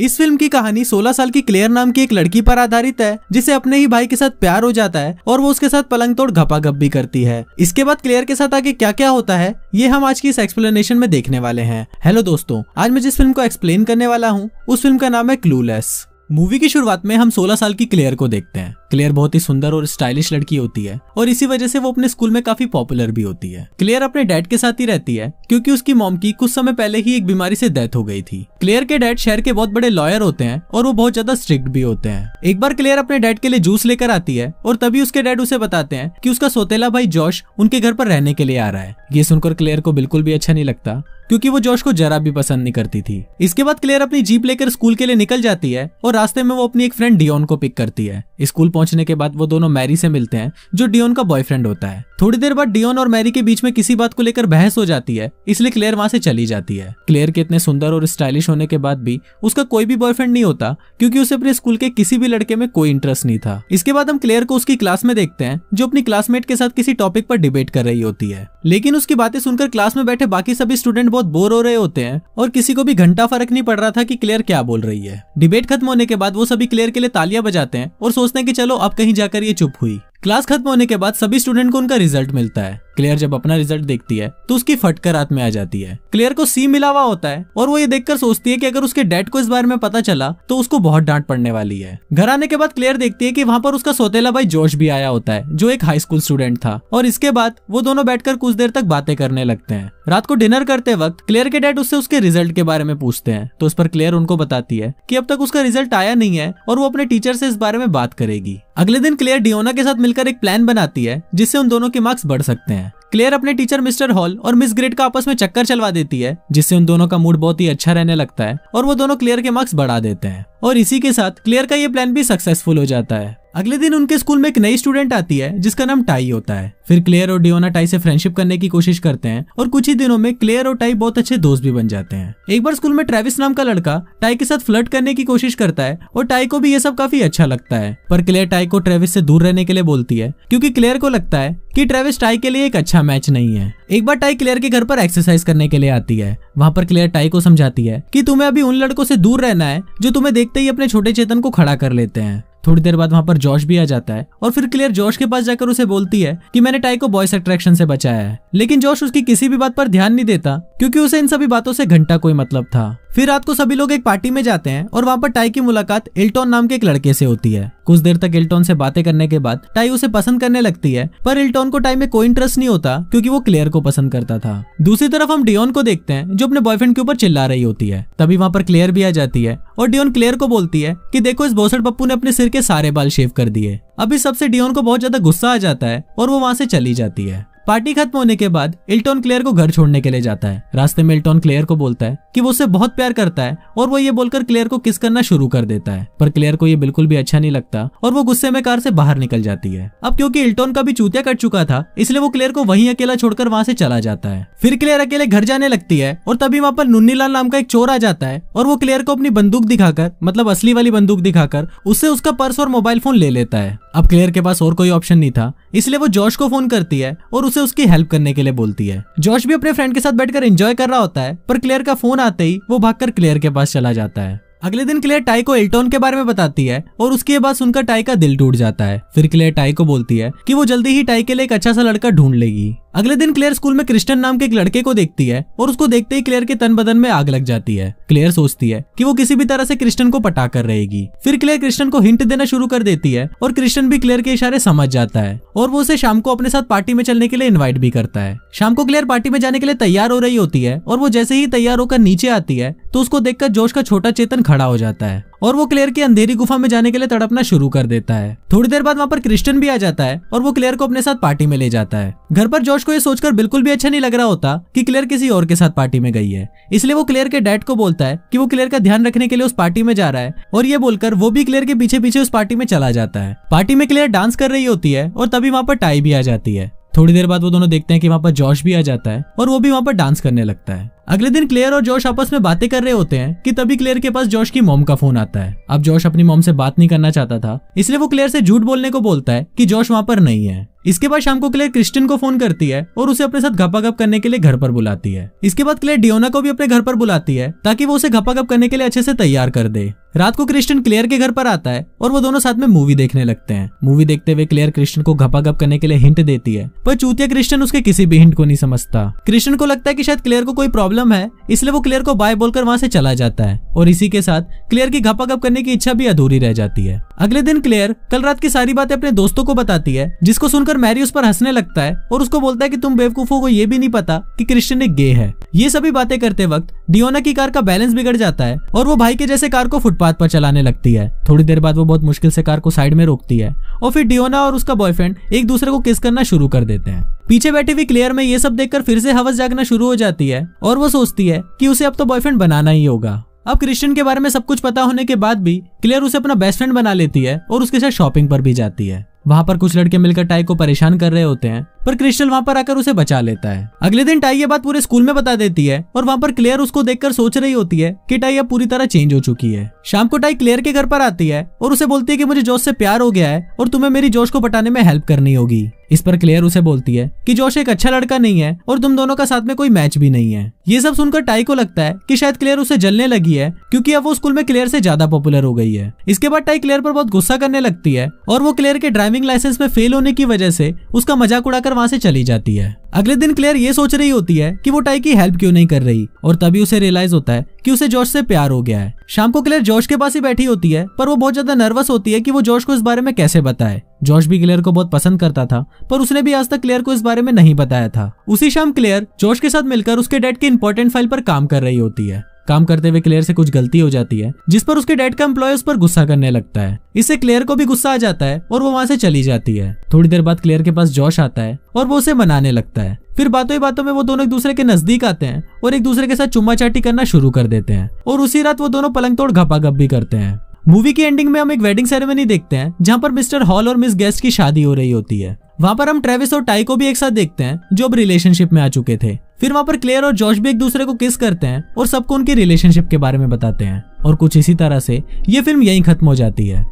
इस फिल्म की कहानी 16 साल की क्लेयर नाम की एक लड़की पर आधारित है जिसे अपने ही भाई के साथ प्यार हो जाता है और वो उसके साथ पलंग तोड़ घपा गप भी करती है इसके बाद क्लेयर के साथ आगे क्या क्या होता है ये हम आज की इस एक्सप्लेनेशन में देखने वाले हैं हेलो दोस्तों आज मैं जिस फिल्म को एक्सप्लेन करने वाला हूँ उस फिल्म का नाम है क्लूलेस मूवी की शुरुआत में हम 16 साल की क्लेयर को देखते हैं क्लेयर बहुत ही सुंदर और स्टाइलिश लड़की होती है और इसी वजह से वो अपने स्कूल में काफी पॉपुलर भी होती है क्लेयर अपने डैड के साथ ही रहती है क्योंकि उसकी मॉम की कुछ समय पहले ही एक बीमारी से डेथ हो गई थी क्लेयर के डैड शहर के बहुत बड़े लॉयर होते हैं और वो बहुत ज्यादा स्ट्रिक्ट भी होते हैं एक बार क्लेयर अपने डैड के लिए जूस लेकर आती है और तभी उसके डैड उसे बताते हैं कि उसका सोतेला भाई जोश उनके घर पर रहने के लिए आ रहा है ये सुनकर क्लेयर को बिल्कुल भी अच्छा नहीं लगता क्योंकि वो जोश को जरा भी पसंद नहीं करती थी इसके बाद क्लेयर अपनी जीप लेकर स्कूल के लिए निकल जाती है और रास्ते में वो अपनी एक फ्रेंड डियोन को पिक करती है स्कूल पहुंचने के बाद वो दोनों मैरी से मिलते हैं जो डियोन का बॉयफ्रेंड होता है थोड़ी देर बाद डियोन और मैरी के बीच में किसी बात को लेकर बहस हो जाती है इसलिए क्लेयर वहां से चली जाती है क्लेयर के इतने सुंदर और स्टाइलिश होने के बाद भी उसका कोई भी बॉयफ्रेंड नहीं होता क्योंकि उसे अपने स्कूल के किसी भी लड़के में कोई इंटरेस्ट नहीं था इसके बाद हम क्लेयर को उसकी क्लास में देखते हैं जो अपनी क्लासमेट के साथ किसी टॉपिक पर डिबेट कर रही होती है लेकिन उसकी बातें सुनकर क्लास में बैठे बाकी सभी स्टूडेंट बहुत बोर हो रहे होते हैं और किसी को भी घंटा फर्क नहीं पड़ रहा था कि क्लेयर क्या बोल रही है डिबेट खत्म होने के बाद वो सभी क्लेयर के लिए तालियां बजाते हैं और सोचते हैं कि चलो अब कहीं जाकर ये चुप हुई क्लास खत्म होने के बाद सभी स्टूडेंट को उनका रिजल्ट मिलता है क्लियर जब अपना रिजल्ट देखती है तो उसकी फटकर रात में आ जाती है क्लियर को सी मिला हुआ होता है और वो ये देखकर सोचती है कि अगर उसके डैड को इस बारे में पता चला तो उसको बहुत डांट पड़ने वाली है घर आने के बाद क्लियर देखती है कि वहाँ पर उसका सोतेला भाई जोश भी आया होता है जो एक हाई स्कूल स्टूडेंट था और इसके बाद वो दोनों बैठकर कुछ देर तक बातें करने लगते हैं रात को डिनर करते वक्त क्लियर के डैड उससे उसके रिजल्ट के बारे में पूछते हैं तो उस पर क्लियर उनको बताती है की अब तक उसका रिजल्ट आया नहीं है और वो अपने टीचर से इस बारे में बात करेगी अगले दिन क्लेयर डियोना के साथ मिलकर एक प्लान बनाती है जिससे उन दोनों के मार्क्स बढ़ सकते हैं क्लेयर अपने टीचर मिस्टर हॉल और मिस ग्रेट का आपस में चक्कर चलवा देती है जिससे उन दोनों का मूड बहुत ही अच्छा रहने लगता है और वो दोनों क्लेयर के मार्क्स बढ़ा देते हैं और इसी के साथ क्लेयर का ये प्लान भी सक्सेसफुल हो जाता है अगले दिन उनके स्कूल में एक नई स्टूडेंट आती है जिसका नाम टाई होता है फिर क्लेयर और डियोना टाई से फ्रेंडशिप करने की कोशिश करते हैं और कुछ ही दिनों में क्लेयर और टाई बहुत अच्छे दोस्त भी बन जाते हैं एक बार स्कूल में ट्रेविस नाम का लड़का टाई के साथ फ्लर्ट करने की कोशिश करता है और टाई को भी ये सब काफी अच्छा लगता है पर क्लेयर टाई को ट्रेविस से दूर रहने के लिए बोलती है क्यूँकी क्लेयर को लगता है कि ट्रेविस टाई के लिए एक अच्छा मैच नहीं है एक बार टाई क्लेयर के घर पर एक्सरसाइज करने के लिए आती है वहां पर क्लेयर टाई को समझाती है कि तुम्हें अभी उन लड़कों से दूर रहना है जो तुम्हें देखते ही अपने छोटे चेतन को खड़ा कर लेते हैं थोड़ी देर बाद वहां पर जॉश भी आ जाता है और फिर क्लियर जॉश के पास जाकर उसे बोलती है कि मैंने टाई को बॉयस अट्रैक्शन से बचाया है लेकिन जॉश उसकी किसी भी बात पर ध्यान नहीं देता क्योंकि उसे इन सभी बातों से घंटा कोई मतलब था फिर रात को सभी लोग एक पार्टी में जाते हैं और वहाँ पर टाई की मुलाकात इल्टोन नाम के एक लड़के से होती है कुछ देर तक इल्टोन से बातें करने के बाद टाई उसे पसंद करने लगती है पर इल्टॉन को टाई में कोई इंटरेस्ट नहीं होता क्योंकि वो क्लियर को पसंद करता था दूसरी तरफ हम डियोन को देखते हैं जो अपने बॉयफ्रेंड के ऊपर चिल्ला रही होती है तभी वहाँ पर क्लेयर भी आ जाती है और डियोन क्लेयर को बोलती है कि देखो इस बोसड़ पप्पू ने अपने सिर के सारे बाल शेव कर दिए अभी सबसे डियोन को बहुत ज्यादा गुस्सा आ जाता है और वो वहाँ से चली जाती है पार्टी खत्म होने के बाद इल्टोन क्लेयर को घर छोड़ने के लिए जाता है रास्ते में इल्टोन क्लेयर को बोलता है कि वो उसे बहुत प्यार करता है और वो ये बोलकर क्लेयर को किस करना शुरू कर देता है पर क्लेयर को ये बिल्कुल भी अच्छा नहीं लगता और वो गुस्से में कार से बाहर निकल जाती है अब क्योंकि इल्टोन का भी चूतिया कट चुका था इसलिए वो क्लेयर को वही अकेला छोड़कर वहाँ से चला जाता है फिर क्लेयर अकेले घर जाने लगती है और तभी वहाँ पर नुन्नीलाल नाम का एक चोर आ जाता है और वो क्लेयर को अपनी बंदूक दिखाकर मतलब असली वाली बंदूक दिखाकर उससे उसका पर्स और मोबाइल फोन ले लेता है अब क्लेयर के पास और कोई ऑप्शन नहीं था इसलिए वो जॉर्श को फोन करती है और उसे उसकी हेल्प करने के लिए बोलती है जॉर्श भी अपने फ्रेंड के साथ बैठकर एंजॉय कर रहा होता है पर क्लेयर का फोन आते ही वो भागकर क्लेयर के पास चला जाता है अगले दिन क्लेयर टाई को एल्टोन के बारे में बताती है और उसकी बात सुनकर टाई का दिल टूट जाता है फिर क्लेयर टाई को बोलती है कि वो जल्दी ही टाई के लिए एक अच्छा सा लड़का ढूंढ लेगी अगले दिन क्लेयर स्कूल में क्रिस्टन नाम के एक लड़के को देखती है और उसको देखते ही क्लेयर के तन बदन में आग लग जाती है क्लेयर सोचती है कि वो किसी भी तरह से क्रिस्टन को पटा कर रहेगी फिर क्लेयर क्रिस्टन को हिंट देना शुरू कर देती है और क्रिस्टन भी क्लेयर के इशारे समझ जाता है और वो उसे शाम को अपने साथ पार्टी में चलने के लिए इन्वाइट भी करता है शाम को क्लेयर पार्टी में जाने के लिए तैयार हो रही होती है और वो जैसे ही तैयार होकर नीचे आती है तो उसको देखकर जोश का छोटा चेतन खड़ा हो जाता है और वो क्लेयर की अंधेरी गुफा में जाने के लिए तड़पना शुरू कर देता है थोड़ी देर बाद वहाँ पर क्रिस्टन भी आ जाता है और वो क्लेयर को अपने साथ पार्टी में ले जाता है घर पर जॉर्ज को ये सोचकर बिल्कुल भी अच्छा नहीं लग रहा होता कि क्लेयर किसी और के साथ पार्टी में गई है इसलिए वो क्लेयर के डैड को बोलता है कि वो क्लेयर का ध्यान रखने के लिए उस पार्टी में जा रहा है और ये बोलकर वो भी क्लेयर के पीछे पीछे उस पार्टी में चला जाता है पार्टी में क्लेयर डांस कर रही होती है और तभी वहाँ पर टाई भी आ जाती है थोड़ी देर बाद वो दोनों देखते हैं कि वहाँ पर जॉर्ज भी आ जाता है और वो भी वहाँ पर डांस करने लगता है अगले दिन क्लेयर और जोश आपस में बातें कर रहे होते हैं कि तभी क्लेयर के पास जोश की मोम का फोन आता है अब जोश अपनी मोम से बात नहीं करना चाहता था इसलिए वो क्लेयर से झूठ बोलने को बोलता है कि जोश वहाँ पर नहीं है इसके बाद शाम को क्लेयर क्रिस्टन को फोन करती है और उसे अपने साथ गप करने के लिए घर पर बुलाती है इसके बाद क्लेयर डियोना को भी अपने घर पर बुलाती है ताकि वो उसे घपाघप करने के लिए अच्छे से तैयार कर दे रात को क्रिस्टन क्लेयर के घर पर आता है और वो दोनों साथ में मूवी देखने लगते हैं मूवी देखते हुए क्लेयर क्रिस्टन को घपा गप करने के लिए हिंट देती है पर चूतिया क्रिस्टन उसके किसी भी हिंट को नहीं समझता क्रिस्टन को लगता है कि शायद क्लेयर को कोई प्रॉब्लम है इसलिए वो क्लेयर को बाय बोलकर वहाँ से चला जाता है और इसी के साथ क्लेयर की गप करने की इच्छा भी अधूरी रह जाती है अगले दिन क्लेयर कल रात की सारी बातें अपने दोस्तों को बताती है जिसको सुनकर मैरी उस पर हंसने लगता है और उसको बोलता है कि तुम बेवकूफों को ये भी नहीं पता कि क्रिश्चियन एक गे है ये सभी बातें करते वक्त डियोना की कार का बैलेंस बिगड़ जाता है और वो भाई के जैसे कार को फुटपाथ पर चलाने लगती है थोड़ी देर बाद वो बहुत मुश्किल से कार को साइड में रोकती है और फिर डियोना और उसका बॉयफ्रेंड एक दूसरे को किस करना शुरू कर देते हैं पीछे बैठी हुई क्लेयर में ये सब देखकर फिर से हवस जागना शुरू हो जाती है और वो सोचती है कि उसे अब तो बॉयफ्रेंड बनाना ही होगा अब क्रिश्चियन के बारे में सब कुछ पता होने के बाद भी क्लेयर उसे अपना बेस्ट फ्रेंड बना लेती है और उसके साथ शॉपिंग पर भी जाती है वहाँ पर कुछ लड़के मिलकर टाई को परेशान कर रहे होते हैं पर क्रिस्टल वहाँ पर आकर उसे बचा लेता है अगले दिन टाई ये बात पूरे स्कूल में बता देती है और वहाँ पर क्लेयर उसको देखकर सोच रही होती है कि टाई अब पूरी तरह चेंज हो चुकी है शाम को टाई क्लेयर के घर पर आती है और उसे बोलती है कि मुझे जोश से प्यार हो गया है और तुम्हें मेरी जोश को बटाने में हेल्प करनी होगी इस पर क्लेयर उसे बोलती है कि जोश एक अच्छा लड़का नहीं है और तुम दोनों का साथ में कोई मैच भी नहीं है ये सब सुनकर टाई को लगता है कि शायद क्लेयर उसे जलने लगी है क्योंकि अब वो स्कूल में क्लेयर से ज्यादा पॉपुलर हो गई है इसके बाद टाई क्लेयर पर बहुत गुस्सा करने लगती है और वो क्लेयर के ड्राइविंग लाइसेंस में फेल होने की वजह से उसका मजाक उड़ाकर वहां से चली जाती है अगले दिन क्लेयर ये सोच रही होती है कि वो टाई की हेल्प क्यों नहीं कर रही और तभी उसे रियलाइज होता है कि उसे जॉर्ज से प्यार हो गया है शाम को क्लेयर जॉर्ज के पास ही बैठी होती है पर वो बहुत ज्यादा नर्वस होती है कि वो जॉर्ज को इस बारे में कैसे बताए जॉर्ज भी क्लेयर को बहुत पसंद करता था पर उसने भी आज तक क्लेयर को इस बारे में नहीं बताया था उसी शाम क्लेयर जॉर्ज के साथ मिलकर उसके डैड की इंपॉर्टेंट फाइल पर काम कर रही होती है काम करते हुए क्लेयर से कुछ गलती हो जाती है जिस पर उसके डैड का एम्प्लॉय उस पर गुस्सा करने लगता है इससे क्लेयर को भी गुस्सा आ जाता है और वो वहाँ से चली जाती है थोड़ी देर बाद क्लेयर के पास जोश आता है और वो उसे मनाने लगता है फिर बातों ही बातों में वो दोनों एक दूसरे के नजदीक आते हैं और एक दूसरे के साथ चुम्मा चाटी करना शुरू कर देते हैं और उसी रात वो दोनों पलंग तोड़ घपा गप भी करते हैं मूवी की एंडिंग में हम एक वेडिंग सेरेमनी देखते हैं जहाँ पर मिस्टर हॉल और मिस गेस्ट की शादी हो रही होती है वहाँ पर हम ट्रेविस और टाई को भी एक साथ देखते हैं जो अब रिलेशनशिप में आ चुके थे फिर वहाँ पर क्लेयर और जॉश भी एक दूसरे को किस करते हैं और सबको उनकी रिलेशनशिप के बारे में बताते हैं और कुछ इसी तरह से ये फिल्म यहीं खत्म हो जाती है